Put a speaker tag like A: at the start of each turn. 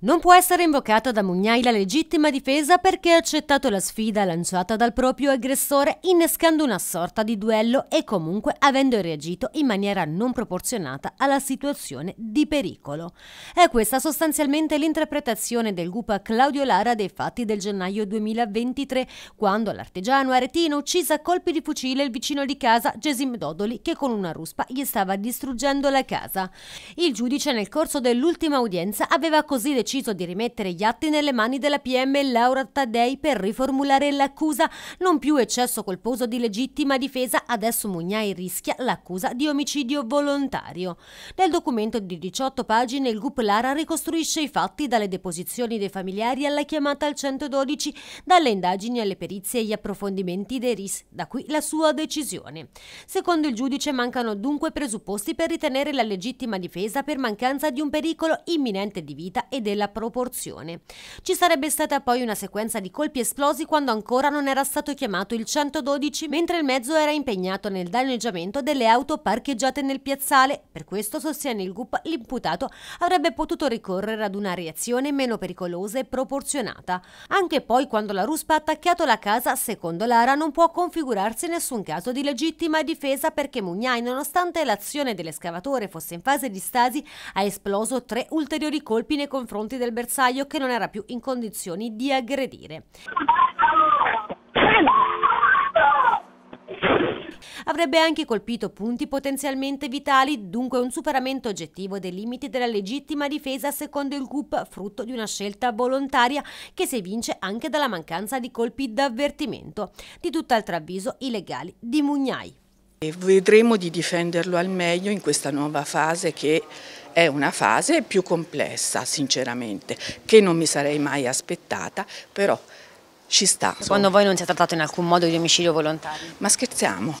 A: Non può essere invocata da Mugnai la legittima difesa perché ha accettato la sfida lanciata dal proprio aggressore innescando una sorta di duello e comunque avendo reagito in maniera non proporzionata alla situazione di pericolo. È questa sostanzialmente l'interpretazione del Gupa Claudio Lara dei fatti del gennaio 2023, quando l'artigiano aretino uccise a colpi di fucile il vicino di casa Gesim Dodoli che con una ruspa gli stava distruggendo la casa. Il giudice nel corso dell'ultima udienza aveva così deciso deciso di rimettere gli atti nelle mani della PM Laura Taddei per riformulare l'accusa. Non più eccesso colposo di legittima difesa, adesso Mugnai rischia l'accusa di omicidio volontario. Nel documento di 18 pagine il GUP Lara ricostruisce i fatti dalle deposizioni dei familiari alla chiamata al 112, dalle indagini alle perizie e gli approfondimenti dei RIS, da qui la sua decisione. Secondo il giudice mancano dunque presupposti per ritenere la legittima difesa per mancanza di un pericolo imminente di vita e della quella proporzione. Ci sarebbe stata poi una sequenza di colpi esplosi quando ancora non era stato chiamato il 112, mentre il mezzo era impegnato nel danneggiamento delle auto parcheggiate nel piazzale. Per questo, sostiene il GUP, l'imputato avrebbe potuto ricorrere ad una reazione meno pericolosa e proporzionata. Anche poi quando la ruspa ha attaccato la casa, secondo Lara non può configurarsi nessun caso di legittima difesa perché Mugnai, nonostante l'azione dell'escavatore fosse in fase di stasi, ha esploso tre ulteriori colpi nei confronti confronti del bersaglio che non era più in condizioni di aggredire. avrebbe anche colpito punti potenzialmente vitali, dunque un superamento oggettivo dei limiti della legittima difesa secondo il CUP, frutto di una scelta volontaria che si evince anche dalla mancanza di colpi d'avvertimento. Di tutt'altro avviso i legali di Mugnai.
B: E vedremo di difenderlo al meglio in questa nuova fase che è una fase più complessa, sinceramente, che non mi sarei mai aspettata, però ci sta. Secondo voi non si è trattato in alcun modo di omicidio volontario? Ma scherziamo,